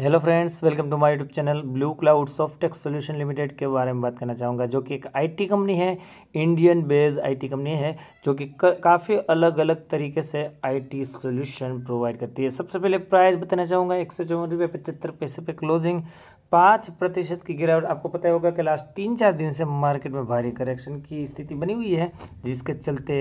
hello friends welcome to my YouTube channel blue cloud techs solution limited के बारे में बात करना चाहूँगा जो कि एक आईटी कंपनी है इंडियन बेस्ड आईटी कंपनी है जो कि काफ़ी अलग अलग तरीके से आईटी सॉल्यूशन प्रोवाइड करती है सबसे पहले प्राइस बताना चाहूँगा एक सौ चौवन रुपये पचहत्तर पैसे पे क्लोजिंग पाँच प्रतिशत की गिरावट आपको पता होगा कि लास्ट तीन चार दिन से मार्केट में भारी करेक्शन की स्थिति बनी हुई है जिसके चलते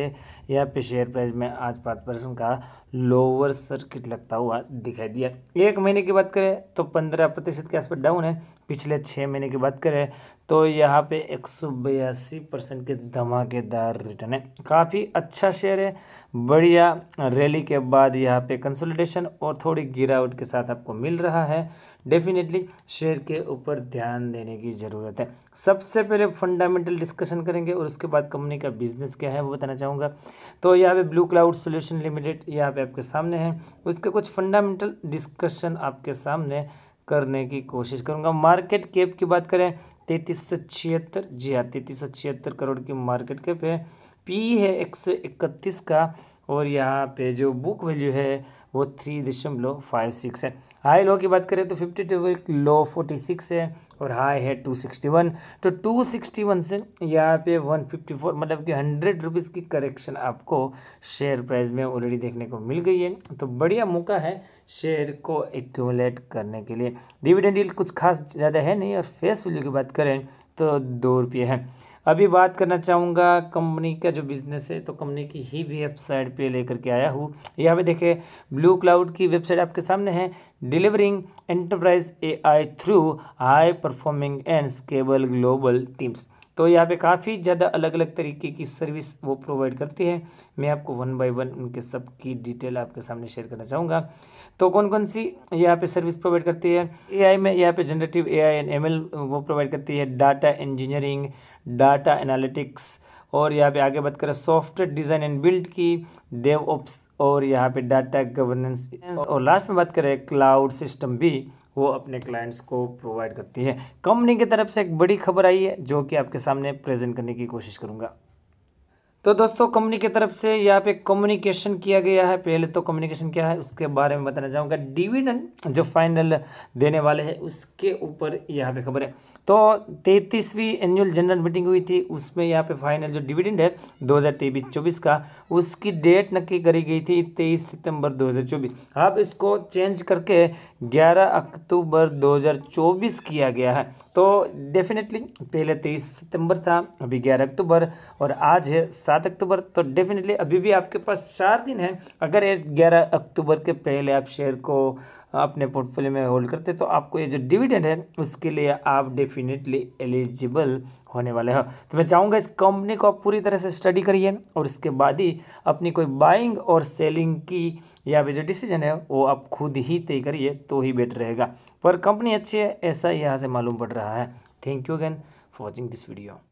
यहाँ पे शेयर प्राइस में आज पाँच परसेंट का लोअर सर्किट लगता हुआ दिखाई दिया एक महीने की बात करें तो पंद्रह प्रतिशत के आसपास डाउन है पिछले छः महीने की बात करें तो यहाँ पे एक सौ बयासी परसेंट के धमाकेदार रिटर्न है काफ़ी अच्छा शेयर है बढ़िया रैली के बाद यहाँ पे कंसोलिडेशन और थोड़ी गिरावट के साथ आपको मिल रहा है डेफिनेटली शेयर करियर के ऊपर ध्यान देने की ज़रूरत है सबसे पहले फंडामेंटल डिस्कशन करेंगे और उसके बाद कंपनी का बिजनेस क्या है वो बताना चाहूँगा तो यहाँ पे ब्लू क्लाउड सॉल्यूशन लिमिटेड यहाँ पे आपके सामने है उसके कुछ फंडामेंटल डिस्कशन आपके सामने करने की कोशिश करूँगा मार्केट कैप की बात करें तैतीस जी हाँ तैतीस करोड़ की मार्केट कैप है पी है एक का और यहाँ पे जो बुक वैल्यू है वो थ्री दशमलव फाइव सिक्स है हाई लो की बात करें तो fifty two low forty six है और हाई है टू सिक्सटी वन तो टू सिक्सटी वन से यहाँ पे वन फिफ्टी फोर मतलब कि हंड्रेड रुपीज़ की करेक्शन आपको शेयर प्राइस में ऑलरेडी देखने को मिल गई है तो बढ़िया मौका है शेयर को एक्यूमुलेट करने के लिए डिविडेंड डील कुछ खास ज़्यादा है नहीं और फेस वैल्यू की बात करें तो दो रुपये है अभी बात करना चाहूँगा कंपनी का जो बिज़नेस है तो कंपनी की ही वेबसाइट पे लेकर के आया हूँ यहाँ पे देखे ब्लू ब्लू क्लाउड की वेबसाइट आपके सामने है delivering enterprise AI through high performing and scalable global teams तो यहाँ पे काफ़ी ज़्यादा अलग अलग तरीके की सर्विस वो प्रोवाइड करती है मैं आपको वन बाय वन उनके सब की डिटेल आपके सामने शेयर करना चाहूँगा तो कौन कौन सी यहाँ पे सर्विस प्रोवाइड करती है एआई में यहाँ पे जनरेटिव एआई एंड एमएल वो प्रोवाइड करती है डाटा इंजीनियरिंग डाटा एनालिटिक्स और यहाँ पे आगे बात करें सॉफ्टवेयर डिज़ाइन एंड बिल्ड की देव ऑप्स और यहाँ पे डाटा गवर्नेंस और लास्ट में बात करें क्लाउड सिस्टम भी वो अपने क्लाइंट्स को प्रोवाइड करती है कंपनी की तरफ से एक बड़ी खबर आई है जो कि आपके सामने प्रेजेंट करने की कोशिश करूँगा तो दोस्तों कंपनी की तरफ से यहाँ पे कम्युनिकेशन किया गया है पहले तो कम्युनिकेशन क्या है उसके बारे में बताना चाहूँगा डिविडेंड जो फाइनल देने वाले हैं उसके ऊपर यहाँ पे खबर है तो तैंतीसवीं एनुअल जनरल मीटिंग हुई थी उसमें यहाँ पे फाइनल जो डिविडेंड है दो हज़ार का उसकी डेट नक्की करी गई थी तेईस सितम्बर दो अब इसको चेंज करके ग्यारह अक्टूबर दो किया गया है तो डेफिनेटली पहले तेईस सितम्बर था अभी ग्यारह अक्टूबर और आज है सात अक्टूबर तो डेफिनेटली अभी भी आपके पास चार दिन है अगर ये ग्यारह अक्टूबर के पहले आप शेयर को अपने पोर्टफोलियो में होल्ड करते तो आपको ये जो डिविडेंड है उसके लिए आप डेफिनेटली एलिजिबल होने वाले हो तो मैं चाहूँगा इस कंपनी को आप पूरी तरह से स्टडी करिए और इसके बाद ही अपनी कोई बाइंग और सेलिंग की या फिर जो डिसीजन है वो आप खुद ही तय करिए तो ही बेटर रहेगा पर कंपनी अच्छी है ऐसा यहाँ से मालूम पड़ रहा है thank you again for watching this video